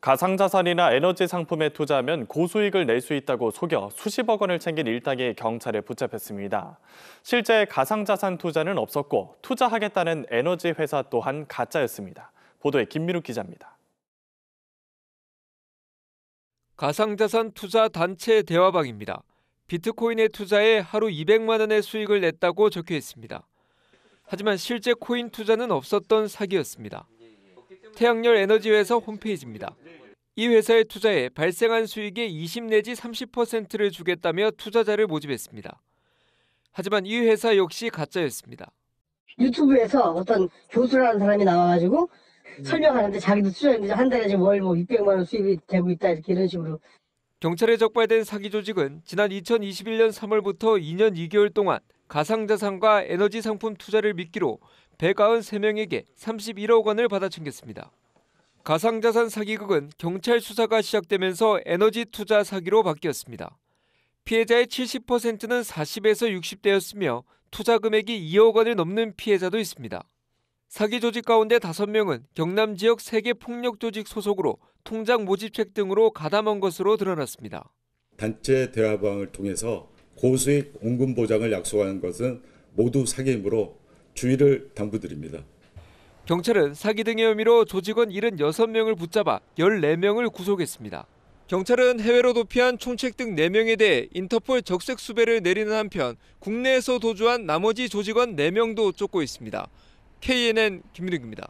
가상자산이나 에너지 상품에 투자하면 고수익을 낼 수 있다고 속여 수십억 원을 챙긴 일당이 경찰에 붙잡혔습니다. 실제 가상자산 투자는 없었고 투자하겠다는 에너지 회사 또한 가짜였습니다. 보도에 김민욱 기자입니다. 가상자산 투자 단체 대화방입니다. 비트코인에 투자해 하루 200만 원의 수익을 냈다고 적혀 있습니다. 하지만 실제 코인 투자는 없었던 사기였습니다. 태양열 에너지회사 홈페이지입니다. 이 회사에 투자해 발생한 수익의 20 내지 30%를 주겠다며 투자자를 모집했습니다. 하지만 이 회사 역시 가짜였습니다. 유튜브에서 어떤 교수라는 사람이 나와가지고 음. 설명하는데 자기도 투자했는데 한 달에 지금 월뭐 600만 원 수입이 되고 있다 이렇게 이런 식으로 경찰에 적발된 사기 조직은 지난 2021년 3월부터 2년 2개월 동안 가상자산과 에너지 상품 투자를 미끼로 193명에게 31억 원을 받아챙겼습니다. 가상자산 사기극은 경찰 수사가 시작되면서 에너지 투자 사기로 바뀌었습니다. 피해자의 70%는 40에서 60대였으며 투자 금액이 2억 원을 넘는 피해자도 있습니다. 사기 조직 가운데 5명은 경남 지역 세계 폭력 조직 소속으로 통장 모집책 등으로 가담한 것으로 드러났습니다. 단체 대화방을 통해서 고수익 원금 보장을 약속하 것은 모두 사기이므로 주의를 당부드립니다. 경찰은 사기 등의 혐의로 조직원 76명을 붙잡아 14명을 구속했습니다. 경찰은 해외로 도피한 총책 등 4명에 대해 인터폴 적색 수배를 내리는 한편 국내에서 도주한 나머지 조직원 4명도 쫓고 있습니다. KNN 김민욱입니다.